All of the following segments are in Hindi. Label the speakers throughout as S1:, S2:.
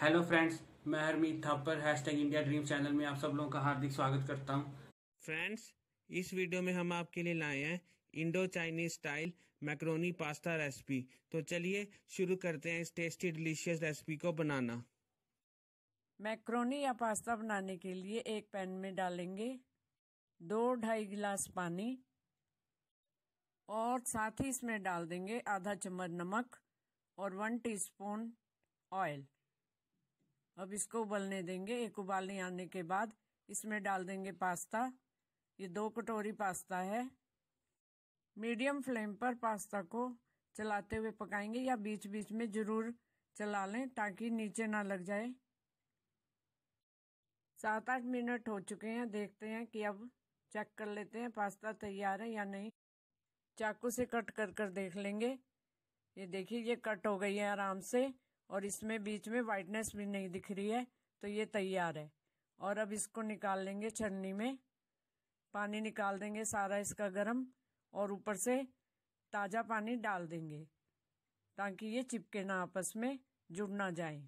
S1: हेलो फ्रेंड्स मैं Harmeet Thapar hashtag India dream channel में आप सब लोगों का हार्दिक स्वागत करता हूं फ्रेंड्स इस वीडियो में हम आपके लिए लाए हैं Indo Chinese style macaroni pasta recipe तो चलिए शुरू करते हैं इस टेस्टी डिलीशियस रेसिपी को बनाना
S2: मैक्रोनी या पास्ता बनाने के लिए एक पैन में डालेंगे दो ढाई गिलास पानी और साथ ही इसमें डाल देंगे आधा चम्मच नमक और वन टीस्पून ऑयल अब इसको उबलने देंगे एक उबालने आने के बाद इसमें डाल देंगे पास्ता ये दो कटोरी पास्ता है मीडियम फ्लेम पर पास्ता को चलाते हुए पकाएंगे या बीच बीच में ज़रूर चला लें ताकि नीचे ना लग जाए सात आठ मिनट हो चुके हैं देखते हैं कि अब चेक कर लेते हैं पास्ता तैयार है या नहीं चाकू से कट कर कर देख लेंगे ये देखिए ये कट हो गई है आराम से और इसमें बीच में वाइटनेस भी नहीं दिख रही है तो ये तैयार है और अब इसको निकाल लेंगे छन्नी में पानी निकाल देंगे सारा इसका गरम और ऊपर से ताज़ा पानी डाल देंगे ताकि ये चिपके ना आपस में जुड़ ना जाए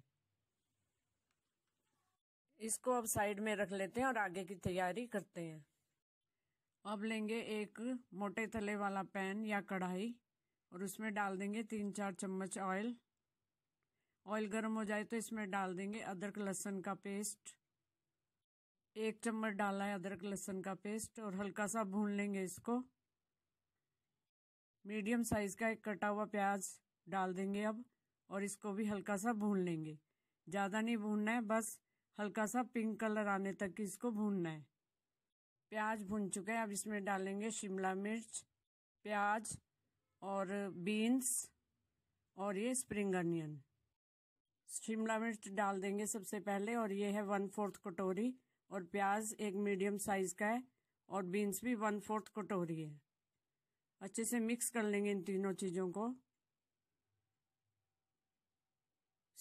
S2: इसको अब साइड में रख लेते हैं और आगे की तैयारी करते हैं अब लेंगे एक मोटे तले वाला पैन या कढ़ाई और उसमें डाल देंगे तीन चार चम्मच ऑयल ऑयल गर्म हो जाए तो इसमें डाल देंगे अदरक लहसन का पेस्ट एक चम्मच डाला है अदरक लहसन का पेस्ट और हल्का सा भून लेंगे इसको मीडियम साइज़ का एक कटा हुआ प्याज डाल देंगे अब और इसको भी हल्का सा भून लेंगे ज़्यादा नहीं भूनना है बस हल्का सा पिंक कलर आने तक इसको भूनना है प्याज भून चुका है अब इसमें डालेंगे शिमला मिर्च प्याज और बीन्स और ये स्प्रिंग अनियन शिमला मिर्च डाल देंगे सबसे पहले और ये है वन फोर्थ कटोरी और प्याज एक मीडियम साइज़ का है और बीन्स भी वन फोर्थ कटोरी है अच्छे से मिक्स कर लेंगे इन तीनों चीज़ों को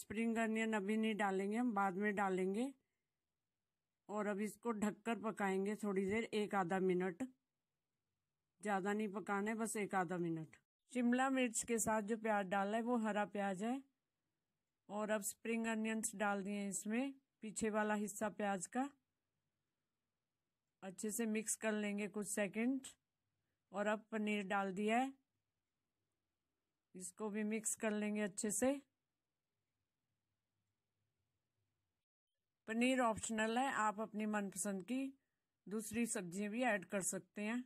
S2: स्प्रिंग अनियन अभी नहीं डालेंगे हम बाद में डालेंगे और अब इसको ढककर पकाएंगे थोड़ी देर एक आधा मिनट ज़्यादा नहीं पकाना है बस एक आधा मिनट शिमला मिर्च के साथ जो प्याज डाला है वो हरा प्याज है और अब स्प्रिंग अनियंस डाल दिए इसमें पीछे वाला हिस्सा प्याज का अच्छे से मिक्स कर लेंगे कुछ सेकंड और अब पनीर डाल दिया है इसको भी मिक्स कर लेंगे अच्छे से पनीर ऑप्शनल है आप अपनी मनपसंद की दूसरी सब्जियां भी ऐड कर सकते हैं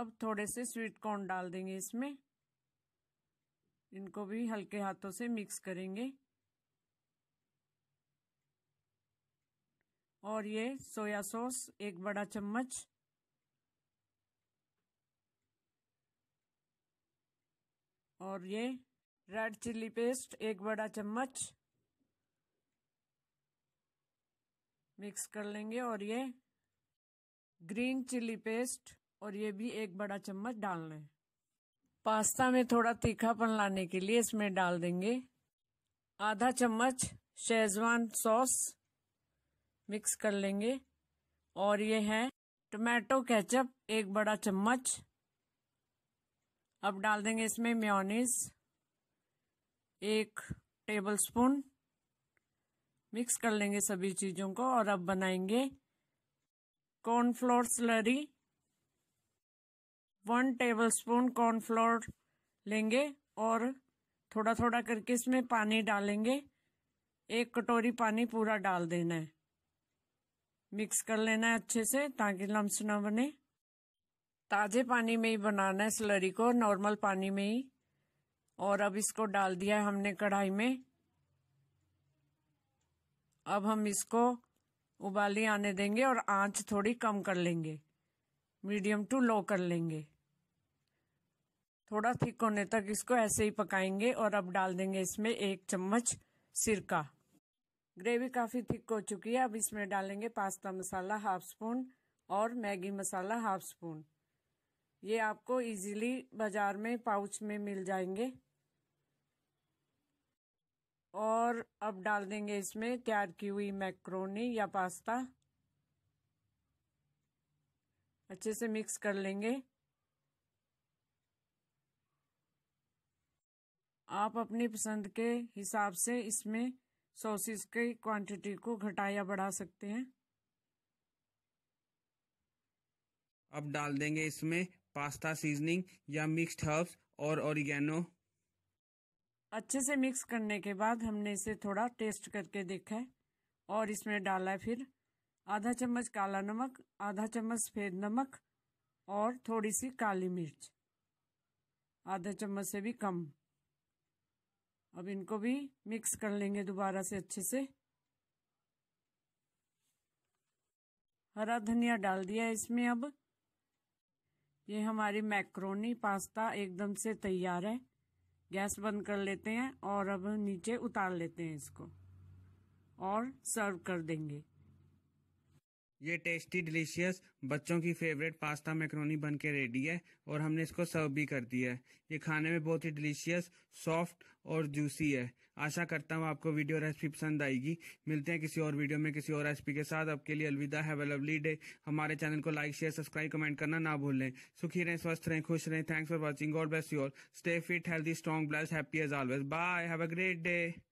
S2: अब थोड़े से स्वीट कॉर्न डाल देंगे इसमें इनको भी हल्के हाथों से मिक्स करेंगे और ये सोया सॉस एक बड़ा चम्मच और ये रेड चिल्ली पेस्ट एक बड़ा चम्मच मिक्स कर लेंगे और ये ग्रीन चिल्ली पेस्ट और ये भी एक बड़ा चम्मच डाल लें पास्ता में थोड़ा तीखापन लाने के लिए इसमें डाल देंगे आधा चम्मच शेजवान सॉस मिक्स कर लेंगे और ये है टमाटो केचप एक बड़ा चम्मच अब डाल देंगे इसमें म्योनीस एक टेबलस्पून मिक्स कर लेंगे सभी चीज़ों को और अब बनाएंगे cornflour slurry one tablespoon cornflour लेंगे और थोड़ा थोड़ा करके इसमें पानी डालेंगे एक कटोरी पानी पूरा डाल देना है मिक्स कर लेना है अच्छे से ताकि लम्स ना बने ताज़े पानी में ही बनाना है स्लरी को नॉर्मल पानी में ही और अब इसको डाल दिया है हमने कढ़ाई में अब हम इसको उबाली आने देंगे और आंच थोड़ी कम कर लेंगे मीडियम टू लो कर लेंगे थोड़ा थिक होने तक इसको ऐसे ही पकाएंगे और अब डाल देंगे इसमें एक चम्मच सिरका ग्रेवी काफ़ी थिक हो चुकी है अब इसमें डालेंगे पास्ता मसाला हाफ स्पून और मैगी मसाला हाफ स्पून ये आपको इजीली बाजार में पाउच में मिल जाएंगे और अब डाल देंगे इसमें तैयार की हुई मैक्रोनी या पास्ता अच्छे से मिक्स कर लेंगे आप अपनी पसंद के हिसाब से इसमें सॉसेस की क्वांटिटी को घटा या बढ़ा सकते हैं
S1: अब डाल देंगे इसमें पास्ता सीजनिंग या मिक्स्ड हर्ब्स और ओरिगेनो
S2: अच्छे से मिक्स करने के बाद हमने इसे थोड़ा टेस्ट करके देखा है और इसमें डाला है फिर आधा चम्मच काला नमक आधा चम्मच सफ़ेद नमक और थोड़ी सी काली मिर्च आधा चम्मच से भी कम अब इनको भी मिक्स कर लेंगे दोबारा से अच्छे से हरा धनिया डाल दिया इसमें अब ये हमारी मैक्रोनी पास्ता एकदम से तैयार है गैस बंद कर लेते हैं और अब नीचे उतार लेते हैं इसको और सर्व कर देंगे
S1: ये टेस्टी डिलीशियस बच्चों की फेवरेट पास्ता मैक्रोनी बन के रेडी है और हमने इसको सर्व भी कर दिया है ये खाने में बहुत ही डिलीशियस सॉफ्ट और जूसी है आशा करता हूँ आपको वीडियो रेसिपी पसंद आएगी मिलते हैं किसी और वीडियो में किसी और रेसिपी के साथ आपके लिए अलविदा है लवली डे हमारे चैनल को लाइक शेयर सब्सक्राइब कमेंट करना ना भूलें सुखी रहें स्वस्थ रहें खुश रहें thanks for watching God bless your stay fit healthy strong bless happy as always bye have a great day